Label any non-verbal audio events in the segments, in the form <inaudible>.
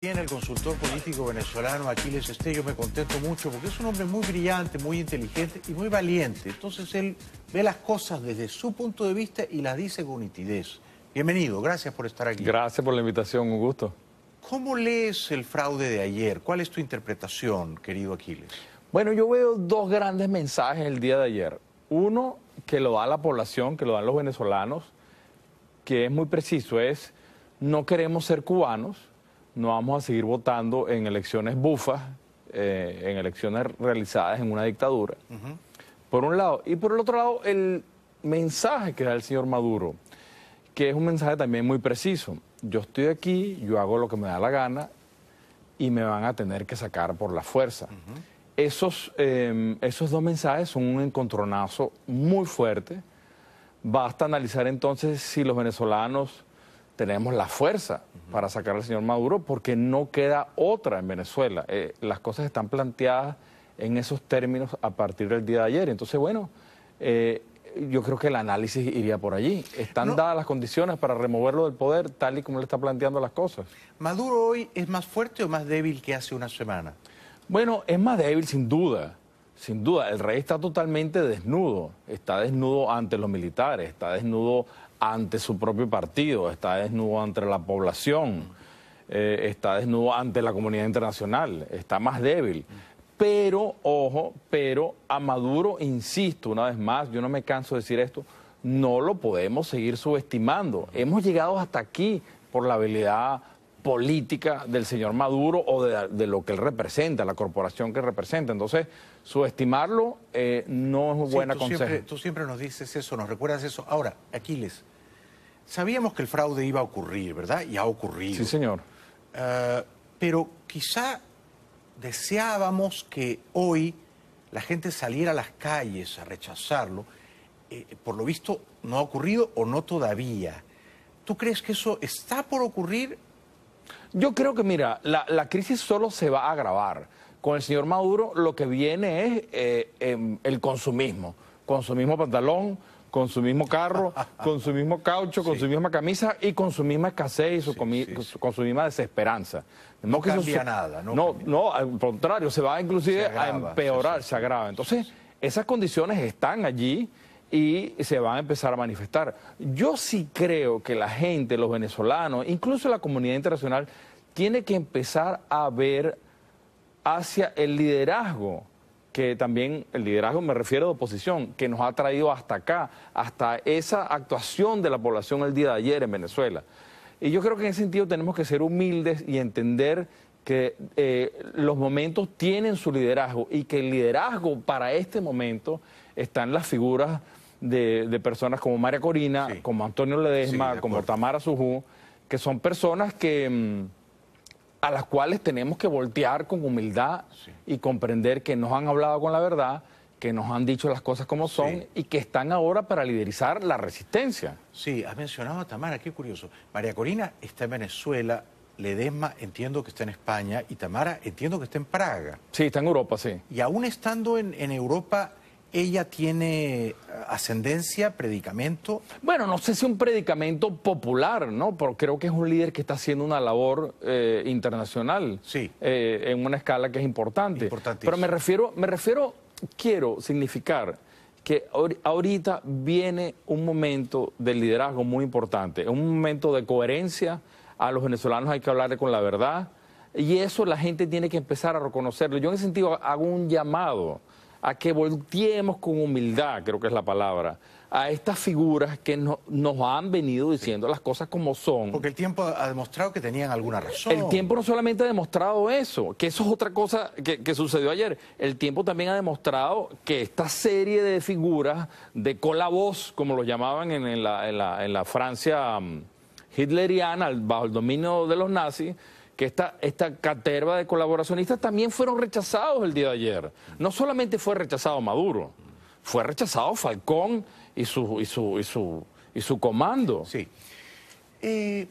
Tiene el consultor político venezolano Aquiles Estello, me contento mucho porque es un hombre muy brillante, muy inteligente y muy valiente. Entonces él ve las cosas desde su punto de vista y las dice con nitidez. Bienvenido, gracias por estar aquí. Gracias por la invitación, un gusto. ¿Cómo lees el fraude de ayer? ¿Cuál es tu interpretación, querido Aquiles? Bueno, yo veo dos grandes mensajes el día de ayer. Uno, que lo da la población, que lo dan los venezolanos, que es muy preciso, es no queremos ser cubanos, no vamos a seguir votando en elecciones bufas, eh, en elecciones realizadas en una dictadura, por un lado. Y por el otro lado, el mensaje que da el señor Maduro, que es un mensaje también muy preciso. Yo estoy aquí, yo hago lo que me da la gana y me van a tener que sacar por la fuerza. esos, em, esos dos mensajes son un encontronazo muy fuerte. Basta analizar entonces si los venezolanos tenemos la fuerza para sacar al señor Maduro porque no queda otra en Venezuela. Eh, las cosas están planteadas en esos términos a partir del día de ayer. Entonces, bueno, eh, yo creo que el análisis iría por allí. Están dadas las condiciones para removerlo del poder tal y como le está planteando las cosas. ¿Maduro hoy es más fuerte o más débil que hace una semana? Bueno, es más débil sin duda. Sin duda, el rey está totalmente desnudo, está desnudo ante los militares, está desnudo ante su propio partido, está desnudo ante la población, eh, está desnudo ante la comunidad internacional, está más débil. Pero, ojo, pero a Maduro, insisto una vez más, yo no me canso de decir esto, no lo podemos seguir subestimando. Hemos llegado hasta aquí por la habilidad política del señor Maduro o de, lo que él representa, la corporación que representa. Entonces, subestimarlo eh, no es buena sí, tú siempre nos dices eso, nos recuerdas eso. Ahora, Aquiles, sabíamos que el fraude iba a ocurrir, ¿verdad? Y ha ocurrido. Sí, señor. Ah, pero quizá deseábamos que hoy la gente saliera a las calles a rechazarlo. Eh, por lo visto, no ha ocurrido o no todavía. ¿Tú crees que eso está por ocurrir yo creo que, mira, la, crisis solo se va a agravar. Con el señor Maduro lo que viene es eh, em, el consumismo. el consumismo. mismo pantalón, con su mismo carro, <laughs> con su mismo caucho, con su misma camisa y con su misma escasez y su, con su misma desesperanza. No, no cambia nada, ¿no? No, al contrario, se va inclusive a empeorar, se agrava. Entonces, esas condiciones están allí y se van a empezar a manifestar. Yo sí creo que la gente, los venezolanos, incluso la comunidad internacional, tiene que empezar a ver hacia el liderazgo, que también el liderazgo me refiero de oposición, que nos ha traído hasta acá, hasta esa actuación de la población el día de ayer en Venezuela. Y yo creo que en ese sentido tenemos que ser humildes y entender que eh, los momentos tienen su liderazgo y que el liderazgo para este momento está en las figuras de, personas como María Corina, como Antonio Ledesma, como Tamara Sujú, que son personas que mm, a las cuales tenemos que voltear con humildad y comprender que nos han hablado con la verdad, que nos han dicho las cosas como son y que están ahora para liderizar la resistencia. Sí, has mencionado a Tamara, qué curioso. María Corina está en Venezuela, Ledesma entiendo que está en España y Tamara entiendo que está en Praga. Sí, está en Europa, sí. Y aún estando en Europa, ¿Ella tiene eh, ascendencia, predicamento? Bueno, no sé si un predicamento popular, ¿no? porque creo que es un líder que está haciendo una labor eh, internacional. Sí. Eh, en una escala que es importante. Pero me refiero, me refiero, quiero significar que ahorita viene un momento de liderazgo muy importante, un momento de coherencia. A los venezolanos hay que hablarle con la verdad. Y eso la gente tiene que empezar a reconocerlo. Yo en ese sentido hago un llamado a que volteemos con humildad, creo que es la palabra, a estas figuras que nos han venido diciendo las cosas como son. Porque el tiempo ha demostrado que tenían alguna razón. El tiempo no solamente ha demostrado eso, que eso es otra cosa que, sucedió ayer. El tiempo también ha demostrado que esta serie de figuras de colabos, como lo llamaban en la Francia mm, hitleriana, bajo el dominio de los nazis, que esta, esta caterva de colaboracionistas también fueron rechazados el día de ayer. No solamente fue rechazado Maduro, fue rechazado Falcón y su, su, y su, comando. Sí. Eh,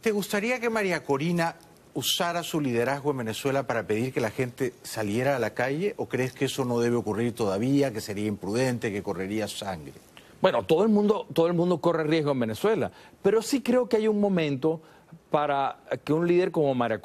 ¿Te gustaría que María Corina usara su liderazgo en Venezuela para pedir que la gente saliera a la calle o crees que eso no debe ocurrir todavía, que sería imprudente, que correría sangre? Bueno, todo el mundo, todo el mundo corre riesgo en Venezuela, pero sí creo que hay un momento para que un líder como María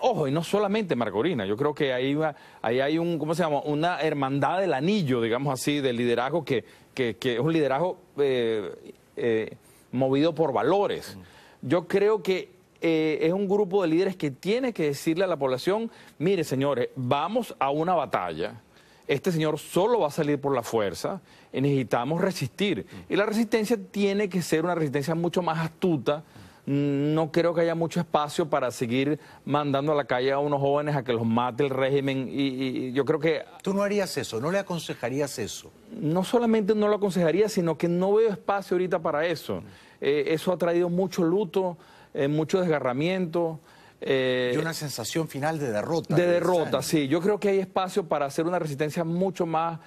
ojo, y no solamente Maracorina, yo creo que ahí, ahí hay un, ¿cómo se llama? Una hermandad del anillo, digamos así, del liderazgo que, es un liderazgo eh, eh, movido por valores. Yo creo que eh, es un grupo de líderes que tiene que decirle a la población, mire señores, vamos a una batalla este señor solo va a salir por la fuerza y necesitamos resistir. Y la resistencia tiene que ser una resistencia mucho más astuta, no creo que haya mucho espacio para seguir mandando a la calle a unos jóvenes a que los mate el régimen. Y, yo creo que... Tú no harías eso, no le aconsejarías eso. No solamente no lo aconsejaría, sino que no veo espacio ahorita para eso. Eh, eso ha traído mucho luto, eh, mucho desgarramiento. Eh, y una sensación final de derrota. De derrota, sí. Yo creo que hay espacio para hacer una resistencia mucho más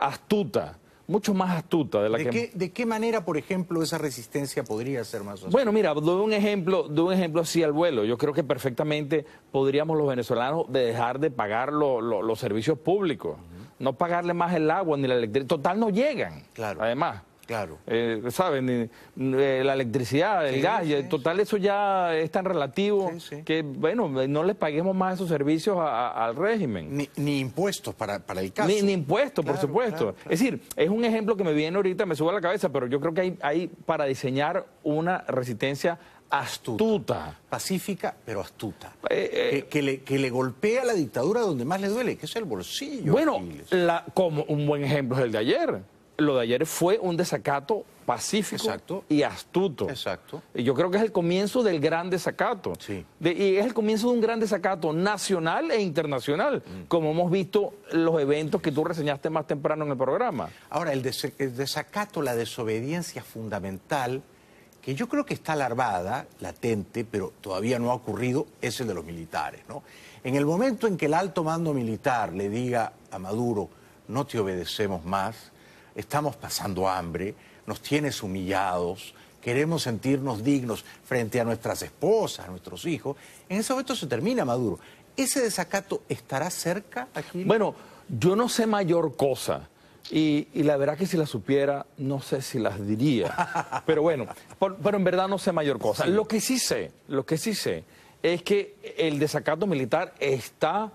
astuta mucho más astuta de la ¿De que... Qué, ¿De qué manera, por ejemplo, esa resistencia podría ser más Bueno, mira, doy un ejemplo, doy un ejemplo así al vuelo. Yo creo que perfectamente podríamos los venezolanos dejar de pagar los servicios públicos, no pagarle más el agua ni la electricidad. Total, no llegan, claro. además. Claro. Eh, ¿Saben? Eh, la electricidad, el gas, eh, total eso ya es tan relativo que, bueno, no le paguemos más esos servicios al régimen. Ni, impuestos para, el caso. Ni, impuestos, por supuesto. Es decir, es un ejemplo que me viene ahorita, me sube a la cabeza, pero yo creo que hay, para diseñar una resistencia astuta. Pacífica, pero astuta. que, que, le, que, le, golpea la dictadura donde más le duele, que es el bolsillo. Bueno, la, como un buen ejemplo es el de ayer lo de ayer fue un desacato pacífico y astuto. Exacto. Yo creo que es el comienzo del gran desacato. Sí. y es el comienzo de un gran desacato nacional e internacional, mm. como hemos visto los eventos que tú reseñaste más temprano en el programa. Ahora, el, desacato, la desobediencia fundamental, que yo creo que está larvada, latente, pero todavía no ha ocurrido, es el de los militares. En el momento en que el alto mando militar le diga a Maduro, no te obedecemos más, estamos pasando hambre, nos tienes humillados, queremos sentirnos dignos frente a nuestras esposas, a nuestros hijos. En ese momento se termina Maduro. ¿Ese desacato estará cerca aquí? Bueno, yo no sé mayor cosa. Y, la verdad que si la supiera, no sé si las diría. <laughs> Pero bueno, pero en verdad no sé mayor cosa. Lo que sí sé, lo que sí sé, es que el desacato militar está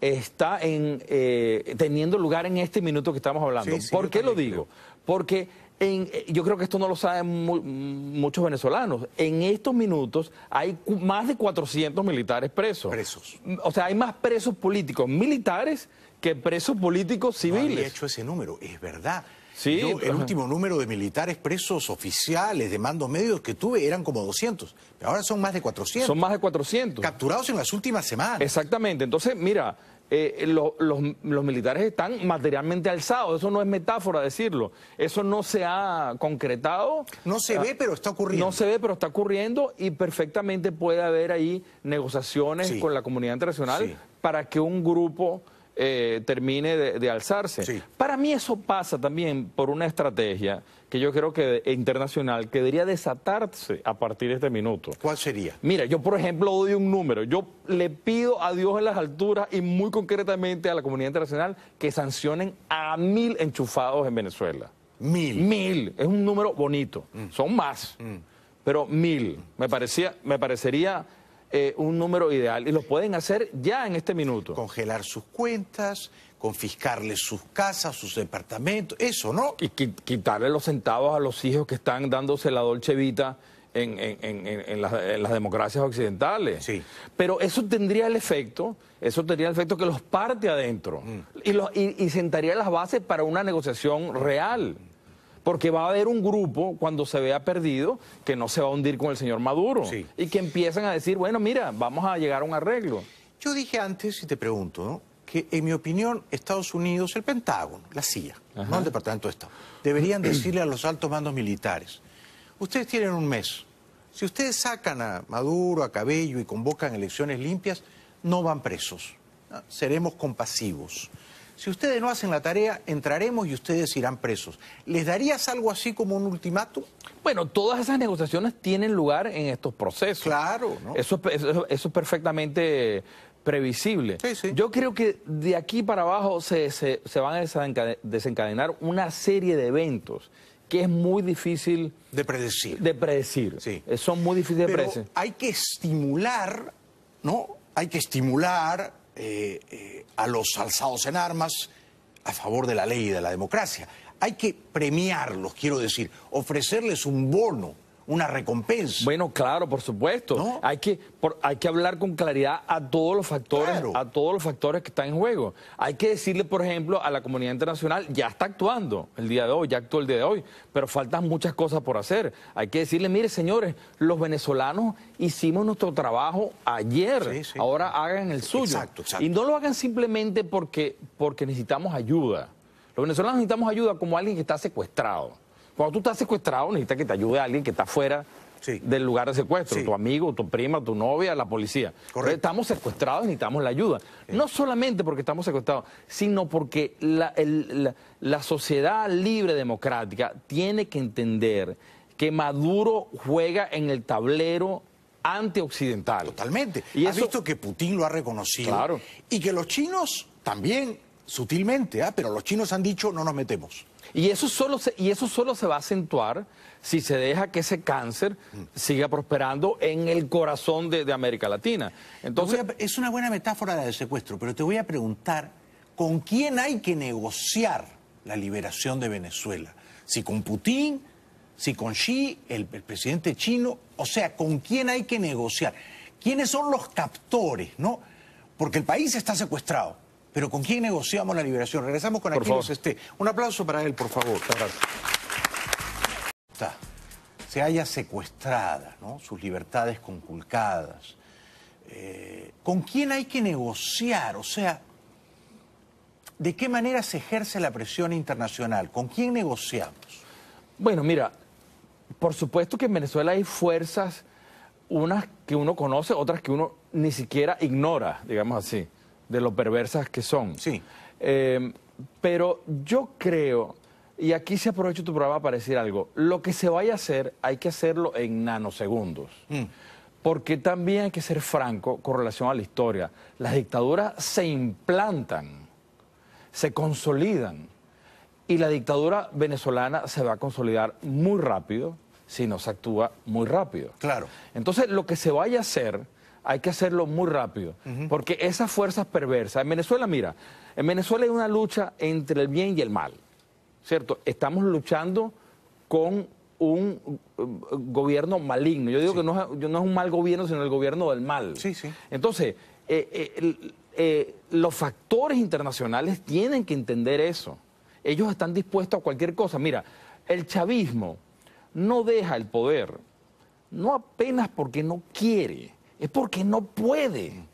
está en, eh, teniendo lugar en este minuto que estamos hablando. ¿Por qué lo digo? Porque en, eh, yo creo que esto no lo saben muchos venezolanos. En estos minutos hay más de 400 militares presos. Presos. O sea, hay más presos políticos militares que presos políticos civiles. No hecho ese número, es verdad el último número de militares presos oficiales de mandos medios que tuve eran como 200, pero ahora son más de 400. Son más de 400. Capturados en las últimas semanas. Exactamente. Entonces, mira, eh, los, militares están materialmente alzados. Eso no es metáfora decirlo. Eso no se ha concretado. No se ve, pero está ocurriendo. No se ve, pero está ocurriendo y perfectamente puede haber ahí negociaciones con la comunidad internacional para que un grupo eh, termine de, alzarse. Para mí eso pasa también por una estrategia que yo creo que internacional que debería desatarse a partir de este minuto. ¿Cuál sería? Mira, yo por ejemplo doy un número. Yo le pido a Dios en las alturas y muy concretamente a la comunidad internacional que sancionen a mil enchufados en Venezuela. Mil. Mil. Es un número bonito. Mm. Son más. Mm. Pero mil. Me parecía, me parecería eh, un número ideal. Y lo pueden hacer ya en este minuto. Congelar sus cuentas, confiscarles sus casas, sus departamentos, eso, ¿no? Y quitarle los centavos a los hijos que están dándose la dolce vita en, en, las, democracias occidentales. Sí. Pero eso tendría el efecto, eso tendría el efecto que los parte adentro mm. y, los, y sentaría las bases para una negociación real porque va a haber un grupo cuando se vea perdido que no se va a hundir con el señor Maduro y que empiezan a decir, bueno, mira, vamos a llegar a un arreglo. Yo dije antes, y te pregunto, que en mi opinión Estados Unidos, el Pentágono, la CIA, no el Departamento de Estado, deberían decirle a los altos mandos militares, ustedes tienen un mes, si ustedes sacan a Maduro, a Cabello y convocan elecciones limpias, no van presos, seremos compasivos si ustedes no hacen la tarea, entraremos y ustedes irán presos. ¿Les darías algo así como un ultimátum? Bueno, todas esas negociaciones tienen lugar en estos procesos. Claro, ¿no? Eso, es perfectamente previsible. Yo creo que de aquí para abajo se, se, se van a desencadenar una serie de eventos que es muy difícil de predecir. De predecir. Sí. Eh, son muy difíciles de predecir. Hay que estimular, ¿no? Hay que estimular eh, eh, a los alzados en armas a favor de la ley y de la democracia. Hay que premiarlos, quiero decir, ofrecerles un bono una recompensa. Bueno, claro, por supuesto. Hay, que, hay que hablar con claridad a todos los factores, a todos los factores que están en juego. Hay que decirle, por ejemplo, a la comunidad internacional, ya está actuando el día de hoy, ya actuó el día de hoy, pero faltan muchas cosas por hacer. Hay que decirle, mire, señores, los venezolanos hicimos nuestro trabajo ayer, ahora hagan el suyo. Y no lo hagan simplemente porque, porque necesitamos ayuda. Los venezolanos necesitamos ayuda como alguien que está secuestrado cuando tú estás secuestrado, necesitas que te ayude alguien que está fuera del lugar de secuestro, tu amigo, tu prima, tu novia, la policía. Correcto. Estamos secuestrados y necesitamos la ayuda. No solamente porque estamos secuestrados, sino porque la, sociedad libre democrática tiene que entender que Maduro juega en el tablero antioccidental. Totalmente. Y has visto que Putin lo ha reconocido. Claro. Y que los chinos también, sutilmente, ah, pero los chinos han dicho no nos metemos. Y eso, solo se, y eso solo se va a acentuar si se deja que ese cáncer siga prosperando en el corazón de, América Latina. Entonces, es una buena metáfora la del secuestro, pero te voy a preguntar, ¿con quién hay que negociar la liberación de Venezuela? Si con Putin, si con Xi, el, el presidente chino, o sea, ¿con quién hay que negociar? ¿Quiénes son los captores, no? Porque el país está secuestrado pero ¿con quién negociamos la liberación? Regresamos con Aquiles Esté. Un aplauso para él, por favor. Se haya secuestrada, ¿no? sus libertades conculcadas. Eh, ¿Con quién hay que negociar? O sea, ¿de qué manera se ejerce la presión internacional? ¿Con quién negociamos? Bueno, mira, por supuesto que en Venezuela hay fuerzas, unas que uno conoce, otras que uno ni siquiera ignora, digamos así de lo perversas que son. Sí. Em, pero yo creo, y aquí se aprovecha tu programa para decir algo, lo que se vaya a hacer hay que hacerlo en nanosegundos. Mm. Porque también hay que ser franco con relación a la historia. Las dictaduras se implantan, se consolidan. Y la dictadura venezolana se va a consolidar muy rápido si no se actúa muy rápido. Claro. Entonces, lo que se vaya a hacer hay que hacerlo muy rápido, porque esas fuerzas perversas, en Venezuela, mira, en Venezuela hay una lucha entre el bien y el mal, ¿cierto? Estamos luchando con un eh, gobierno maligno. Yo digo que no es, un mal gobierno, sino el gobierno del mal. Sí, sí. Entonces, eh, eh, los factores internacionales tienen que entender eso. Ellos están dispuestos a cualquier cosa. Mira, el chavismo no deja el poder, no apenas porque no quiere, es porque no puede.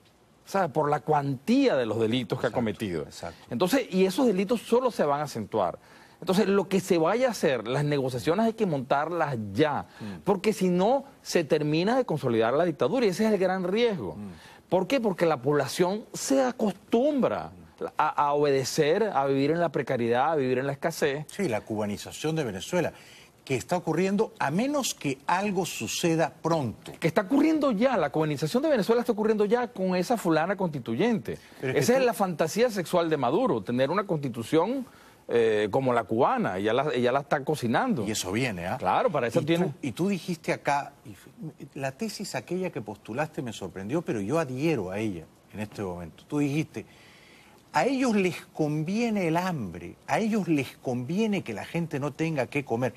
¿sabes? Por la cuantía de los delitos que ha cometido. Exacto. Entonces, y esos delitos solo se van a acentuar. Entonces, lo que se vaya a hacer, las negociaciones hay que montarlas ya, mm. porque si no, se termina de consolidar la dictadura y ese es el gran riesgo. Mm. ¿Por qué? Porque la población se acostumbra. Mm. a, obedecer, a vivir en la precariedad, a vivir en la escasez. Sí, la cubanización de Venezuela que está ocurriendo, a menos que algo suceda pronto. Que está ocurriendo ya, la colonización de Venezuela está ocurriendo ya con esa fulana constituyente. esa es, la fantasía sexual de Maduro, tener una constitución eh, como la cubana, ella la, ella la está cocinando. Y eso viene, ¿ah? Claro, para eso tiene. y tú dijiste acá, la tesis aquella que postulaste me sorprendió, pero yo adhiero a ella en este momento. Tú dijiste, a ellos les conviene el hambre, a ellos les conviene que la gente no tenga que comer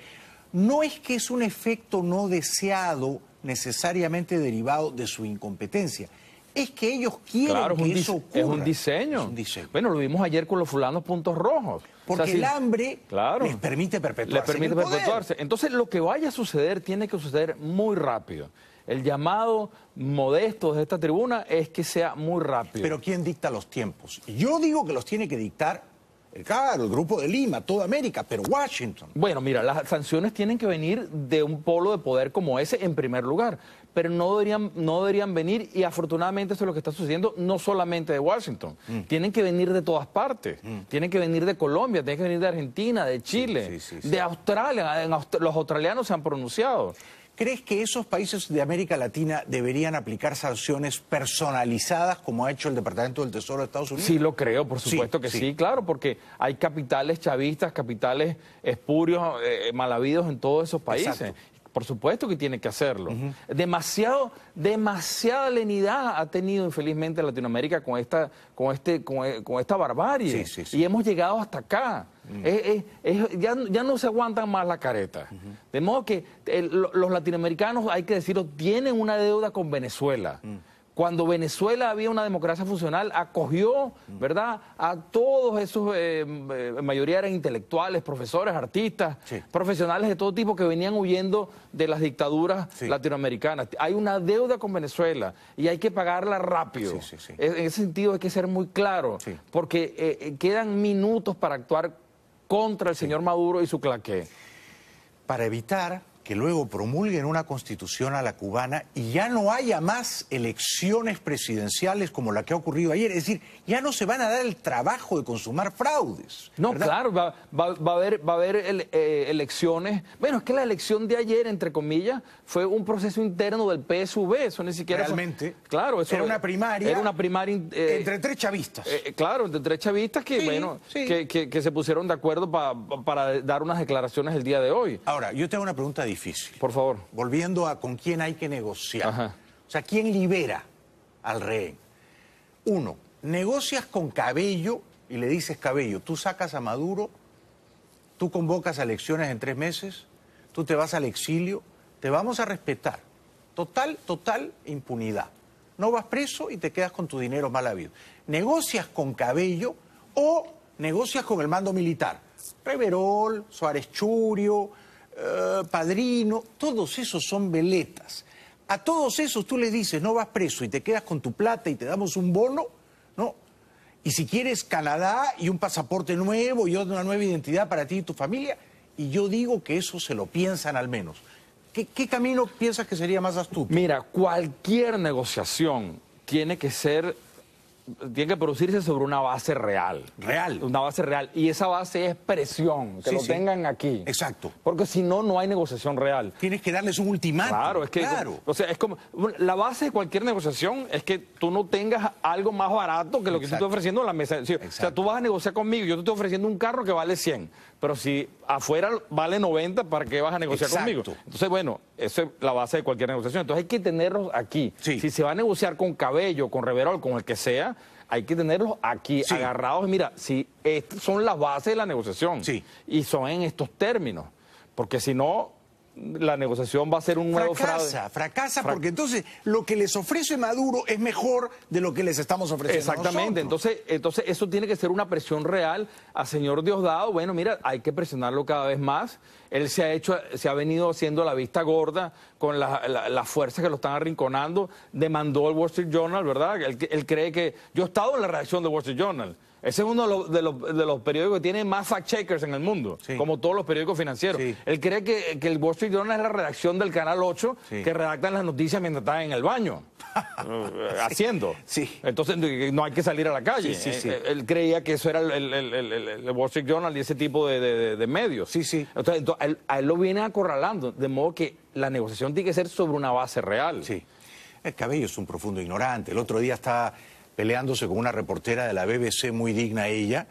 no es que es un efecto no deseado necesariamente derivado de su incompetencia. Es que ellos quieren que eso ocurra. Es un, diseño. Bueno, lo vimos ayer con los fulanos puntos rojos. Porque el hambre claro, les permite perpetuarse. permite perpetuarse. Entonces, lo que vaya a suceder tiene que suceder muy rápido. El llamado modesto de esta tribuna es que sea muy rápido. Pero ¿quién dicta los tiempos? Yo digo que los tiene que dictar eh, claro, el Grupo de Lima, toda América, pero Washington. Bueno, mira, las sanciones tienen que venir de un polo de poder como ese en primer lugar, pero no deberían, no deberían venir y afortunadamente eso es lo que está sucediendo no solamente de Washington, mm. tienen que venir de todas partes, mm. tienen que venir de Colombia, tienen que venir de Argentina, de Chile, de Australia, los australianos se han pronunciado. ¿Crees que esos países de América Latina deberían aplicar sanciones personalizadas como ha hecho el Departamento del Tesoro de Estados Unidos? Sí, lo creo, por supuesto que sí. claro, porque hay capitales chavistas, capitales espurios, eh, eh en todos esos países. Por supuesto que tiene que hacerlo. Demasiado, demasiada lenidad ha tenido infelizmente Latinoamérica con esta, con este, con, eh, esta barbarie. Y hemos llegado hasta acá. Mm. ya, no se aguantan más la careta. De modo que eh, los latinoamericanos, hay que decirlo, tienen una deuda con Venezuela. Mm cuando Venezuela había una democracia funcional, acogió, ¿verdad?, a todos esos, eh, eh, mayoría eran intelectuales, profesores, artistas, profesionales de todo tipo que venían huyendo de las dictaduras latinoamericanas. Hay una deuda con Venezuela y hay que pagarla rápido. E, en ese sentido hay que ser muy claro, porque eh, quedan minutos para actuar contra el señor Maduro y su claqué. Para evitar que luego promulguen una constitución a la cubana y ya no haya más elecciones presidenciales como la que ha ocurrido ayer. Es decir, ya no se van a dar el trabajo de consumar fraudes. No, claro, va, a haber, eh, elecciones. Bueno, es que la elección de ayer, entre comillas, fue un proceso interno del PSV. Eso ni siquiera. Realmente. claro, eso. Era una primaria. Era una primaria. Eh, entre tres chavistas. Eh, claro, entre tres chavistas que, bueno, Que, se pusieron de acuerdo para dar unas declaraciones el día de hoy. Ahora, yo tengo una pregunta difícil. Por favor. Volviendo a con quién hay que negociar. O sea, ¿quién libera al rehén? Uno, negocias con Cabello y le dices, Cabello, tú sacas a Maduro, tú convocas a elecciones en tres meses, tú te vas al exilio, te vamos a respetar. Total, total impunidad. No vas preso y te quedas con tu dinero mal habido. Negocias con Cabello o negocias con el mando militar. Reverol, Suárez Churio, eh, padrino, todos esos son veletas. A todos esos tú les dices, no vas preso y te quedas con tu plata y te damos un bono, ¿no? Y si quieres Canadá y un pasaporte nuevo y una nueva identidad para ti y tu familia, y yo digo que eso se lo piensan al menos. qué camino piensas que sería más astuto? Mira, cualquier negociación tiene que ser tiene que producirse sobre una base real. Real. Una base real. Y esa base es presión, que lo tengan aquí. Exacto. Porque si no, no hay negociación real. Tienes que darles un ultimátum. Claro, es que. O sea, es como. La base de cualquier negociación es que tú no tengas algo más barato que lo que te tú ofreciendo en la mesa. O sea, tú vas a negociar conmigo, yo te estoy ofreciendo un carro que vale 100. Pero si afuera vale 90, ¿para qué vas a negociar Exacto. conmigo? Entonces, bueno, esa es la base de cualquier negociación. Entonces hay que tenerlos aquí. Si se va a negociar con Cabello, con Reverol, con el que sea, hay que tenerlos aquí agarrados. Mira, si son las bases de la negociación sí. y son en estos términos, porque si no, la negociación va a ser un nuevo fracasa, Fracasa, porque entonces lo que les ofrece Maduro es mejor de lo que les estamos ofreciendo. Exactamente, entonces, entonces eso tiene que ser una presión real a señor Diosdado. Bueno, mira, hay que presionarlo cada vez más él se ha hecho, se ha venido haciendo la vista gorda con las fuerzas que lo están arrinconando, demandó el Wall Street Journal, ¿verdad? Él, cree que. Yo he estado en la redacción del Wall Street Journal. Ese es uno de los, periódicos que tiene más fact-checkers en el mundo, como todos los periódicos financieros. Él cree que, el Wall Street Journal es la redacción del Canal 8 que redactan las noticias mientras están en el baño, <laughs> eh, haciendo. Sí. Entonces no hay que salir a la calle. Él, eh, eh, él, creía que eso era el, Wall Street Journal y ese tipo de, de medios. Sí, sí. Entonces, a él, lo viene acorralando, de modo que la negociación tiene que ser sobre una base real. Sí. El Cabello es un profundo ignorante. El otro día está peleándose con una reportera de la BBC, muy digna ella,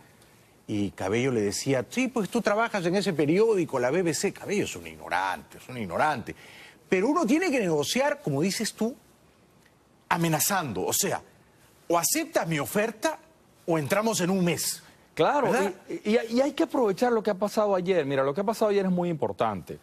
y Cabello le decía, sí, pues tú trabajas en ese periódico, la BBC. Cabello es un ignorante, es un ignorante. Pero uno tiene que negociar, como dices tú, amenazando. O sea, o aceptas mi oferta o entramos en un mes. Claro, y, hay que aprovechar lo que ha pasado ayer. Mira, lo que ha pasado ayer es muy importante.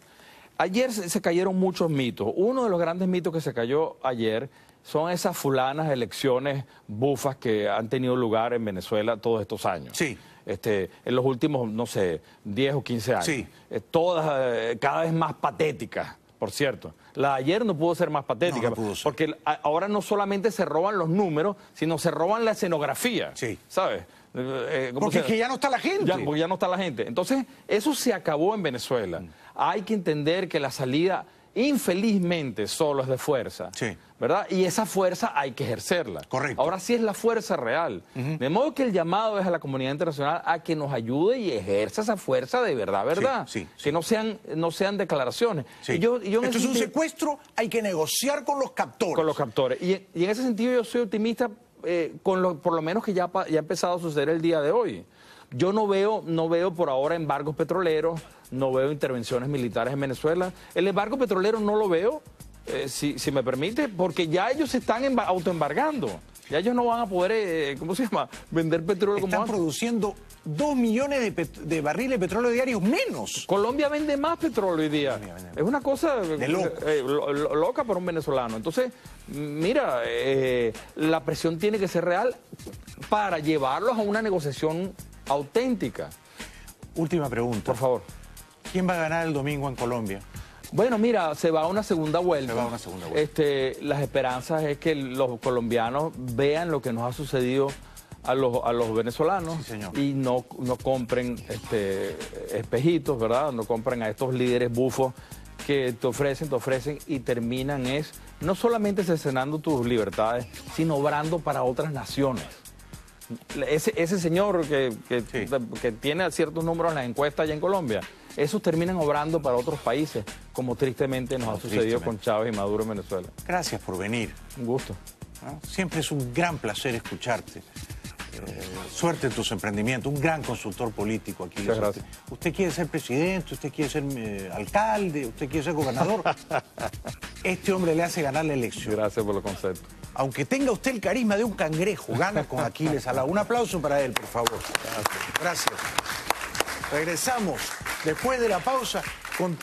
Ayer se, cayeron muchos mitos. Uno de los grandes mitos que se cayó ayer son esas fulanas elecciones bufas que han tenido lugar en Venezuela todos estos años. Sí. Este, en los últimos, no sé, 10 o 15 años. Sí. Eh, todas eh, cada vez más patéticas por cierto. La de ayer no pudo ser más patética, porque ahora no solamente se roban los números, sino se roban la escenografía. Sí. ¿Sabes? Eh, eh, porque ya no está la gente. Ya, porque ya no está la gente. Entonces, eso se acabó en Venezuela. Mm. Hay que entender que la salida infelizmente solo es de fuerza, ¿verdad? Y esa fuerza hay que ejercerla. Correcto. Ahora sí es la fuerza real. De modo que el llamado es a la comunidad internacional a que nos ayude y ejerza esa fuerza de verdad, ¿verdad? Sí, que no sean, no sean declaraciones. Sí. yo, Esto es un secuestro, hay que negociar con los captores. Con los captores. Y, en ese sentido yo soy optimista eh, con lo, por lo menos que ya, ya ha empezado a suceder el día de hoy. Yo no veo, no veo por ahora embargos petroleros, no veo intervenciones militares en Venezuela. El embargo petrolero no lo veo, eh, si, me permite, porque ya ellos se están autoembargando. Ya ellos no van a poder, eh, ¿cómo se llama?, <laughs> vender petróleo Están produciendo dos millones de, barriles de petróleo diarios menos. Colombia vende más petróleo hoy día. Es una cosa eh, loca para un venezolano. Entonces, mira, la presión tiene que ser real para llevarlos a una negociación auténtica. Última pregunta. Por favor. ¿Quién va a ganar el domingo en Colombia? Bueno, mira, se va a una segunda vuelta. Se va a una segunda vuelta. Este, las esperanzas es que los colombianos vean lo que nos ha sucedido a los, venezolanos y no, no compren este, espejitos, ¿verdad? No compren a estos líderes bufos que te ofrecen, te ofrecen y terminan es no solamente cesenando tus libertades, sino obrando para otras naciones. Ese, ese señor que, que, que tiene ciertos números en las encuestas allá en Colombia, esos terminan obrando para otros países, como tristemente nos ha sucedido con Chávez y Maduro en Venezuela. Gracias por venir. Un gusto. Siempre es un gran placer escucharte. Eh, suerte en tus emprendimientos, un gran consultor político aquí. Muchas Usted quiere ser presidente, usted quiere ser eh, alcalde, usted quiere ser gobernador. <laughs> este hombre le hace ganar la elección. Gracias por los conceptos. Aunque tenga usted el carisma de un cangrejo, gana con Aquiles Un aplauso para él, por favor. gracias. Regresamos después de la pausa con